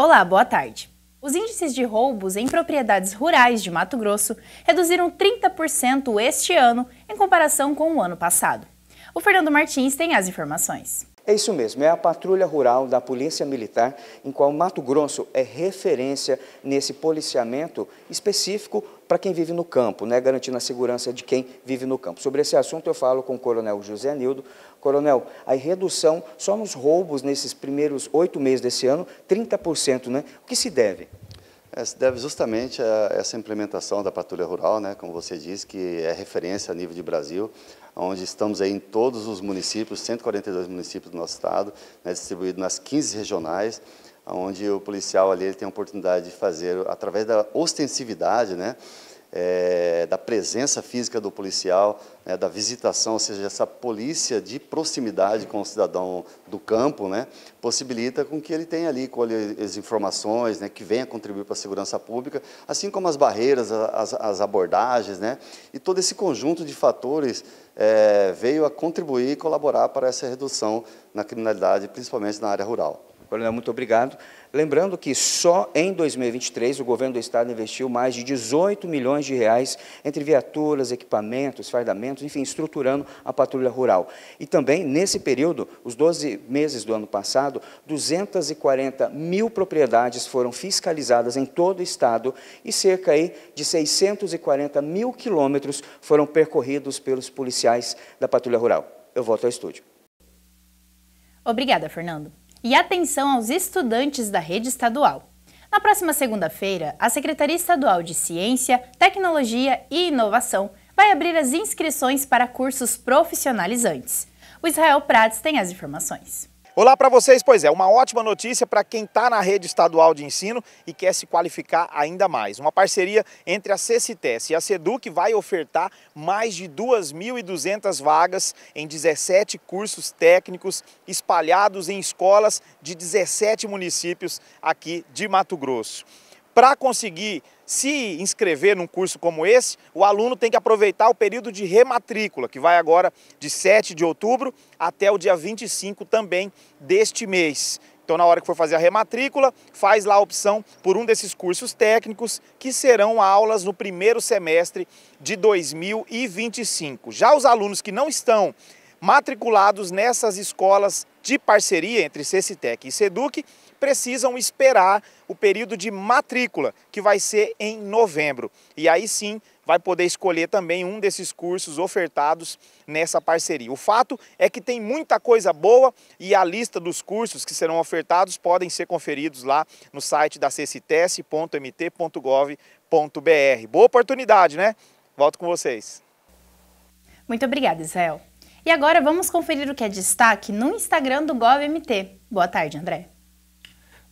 Olá, boa tarde. Os índices de roubos em propriedades rurais de Mato Grosso reduziram 30% este ano em comparação com o ano passado. O Fernando Martins tem as informações. É isso mesmo, é a patrulha rural da Polícia Militar, em qual Mato Grosso é referência nesse policiamento específico para quem vive no campo, né, garantindo a segurança de quem vive no campo. Sobre esse assunto eu falo com o Coronel José Nildo, Coronel, a redução só nos roubos nesses primeiros oito meses desse ano, 30%, né? O que se deve? É, se deve justamente a essa implementação da patrulha rural, né? Como você disse, que é referência a nível de Brasil onde estamos aí em todos os municípios, 142 municípios do nosso estado, né, distribuído nas 15 regionais, onde o policial ali ele tem a oportunidade de fazer, através da ostensividade, né, é, presença física do policial, né, da visitação, ou seja, essa polícia de proximidade com o cidadão do campo, né, possibilita com que ele tenha ali, colhe as informações, né, que venha contribuir para a segurança pública, assim como as barreiras, as, as abordagens, né, e todo esse conjunto de fatores é, veio a contribuir e colaborar para essa redução na criminalidade, principalmente na área rural. Coronel, muito obrigado. Lembrando que só em 2023 o governo do estado investiu mais de 18 milhões de reais entre viaturas, equipamentos, fardamentos, enfim, estruturando a patrulha rural. E também, nesse período, os 12 meses do ano passado, 240 mil propriedades foram fiscalizadas em todo o estado e cerca aí, de 640 mil quilômetros foram percorridos pelos policiais da patrulha rural. Eu volto ao estúdio. Obrigada, Fernando. E atenção aos estudantes da rede estadual. Na próxima segunda-feira, a Secretaria Estadual de Ciência, Tecnologia e Inovação vai abrir as inscrições para cursos profissionalizantes. O Israel Prats tem as informações. Olá para vocês, pois é, uma ótima notícia para quem está na rede estadual de ensino e quer se qualificar ainda mais. Uma parceria entre a CECITES e a SEDUC vai ofertar mais de 2.200 vagas em 17 cursos técnicos espalhados em escolas de 17 municípios aqui de Mato Grosso. Para conseguir se inscrever num curso como esse, o aluno tem que aproveitar o período de rematrícula, que vai agora de 7 de outubro até o dia 25 também deste mês. Então, na hora que for fazer a rematrícula, faz lá a opção por um desses cursos técnicos, que serão aulas no primeiro semestre de 2025. Já os alunos que não estão matriculados nessas escolas de parceria entre Cecitec e Seduc precisam esperar o período de matrícula, que vai ser em novembro. E aí sim vai poder escolher também um desses cursos ofertados nessa parceria. O fato é que tem muita coisa boa e a lista dos cursos que serão ofertados podem ser conferidos lá no site da cecitesc.mt.gov.br. Boa oportunidade, né? Volto com vocês. Muito obrigada, Israel. E agora vamos conferir o que é destaque no Instagram do GovMT. Boa tarde, André.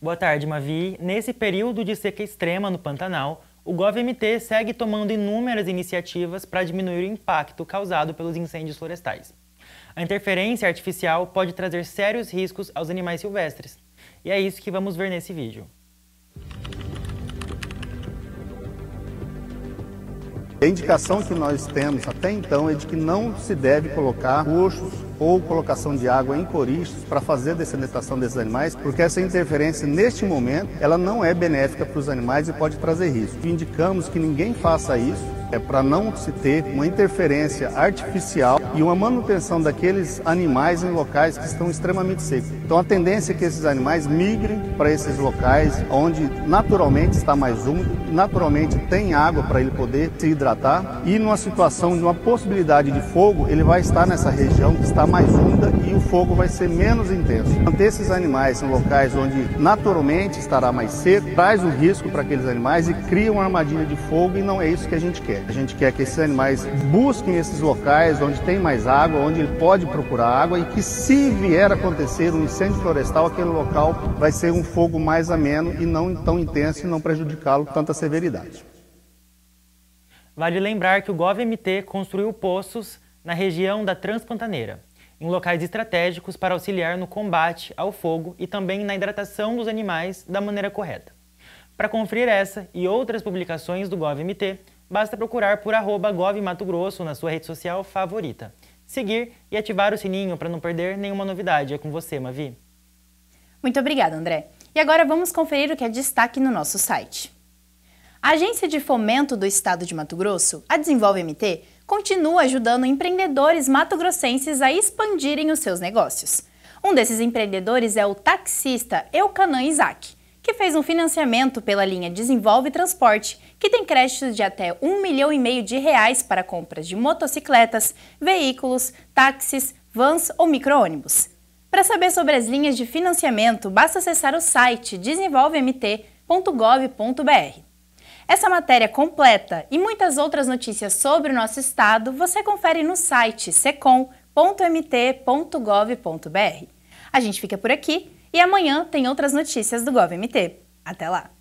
Boa tarde, Mavi. Nesse período de seca extrema no Pantanal, o GovMT segue tomando inúmeras iniciativas para diminuir o impacto causado pelos incêndios florestais. A interferência artificial pode trazer sérios riscos aos animais silvestres. E é isso que vamos ver nesse vídeo. A indicação que nós temos até então é de que não se deve colocar coxos ou colocação de água em coristas para fazer dessedentação desses animais, porque essa interferência neste momento ela não é benéfica para os animais e pode trazer risco. Indicamos que ninguém faça isso é para não se ter uma interferência artificial e uma manutenção daqueles animais em locais que estão extremamente secos. Então a tendência é que esses animais migrem para esses locais onde naturalmente está mais úmido, naturalmente tem água para ele poder se hidratar e numa situação de uma possibilidade de fogo, ele vai estar nessa região que está mais úmida e o fogo vai ser menos intenso. Manter esses animais em locais onde naturalmente estará mais seco traz um risco para aqueles animais e cria uma armadilha de fogo e não é isso que a gente quer. A gente quer que esses animais busquem esses locais onde tem mais água, onde ele pode procurar água e que se vier acontecer um incêndio florestal, aquele local vai ser um fogo mais ameno e não tão intenso e não prejudicá-lo tanta severidade. Vale lembrar que o GovMT construiu poços na região da Transpantaneira, em locais estratégicos para auxiliar no combate ao fogo e também na hidratação dos animais da maneira correta. Para conferir essa e outras publicações do GovMT, Basta procurar por arroba govmatogrosso na sua rede social favorita. Seguir e ativar o sininho para não perder nenhuma novidade. É com você, Mavi. Muito obrigada, André. E agora vamos conferir o que é destaque no nosso site. A Agência de Fomento do Estado de Mato Grosso, a Desenvolve MT, continua ajudando empreendedores matogrossenses a expandirem os seus negócios. Um desses empreendedores é o taxista Eucanã Isaac que fez um financiamento pela linha Desenvolve Transporte, que tem créditos de até um milhão e meio de reais para compras de motocicletas, veículos, táxis, vans ou micro-ônibus. Para saber sobre as linhas de financiamento, basta acessar o site desenvolvemt.gov.br. Essa matéria completa e muitas outras notícias sobre o nosso estado você confere no site secom.mt.gov.br. A gente fica por aqui. E amanhã tem outras notícias do GovMT. Até lá!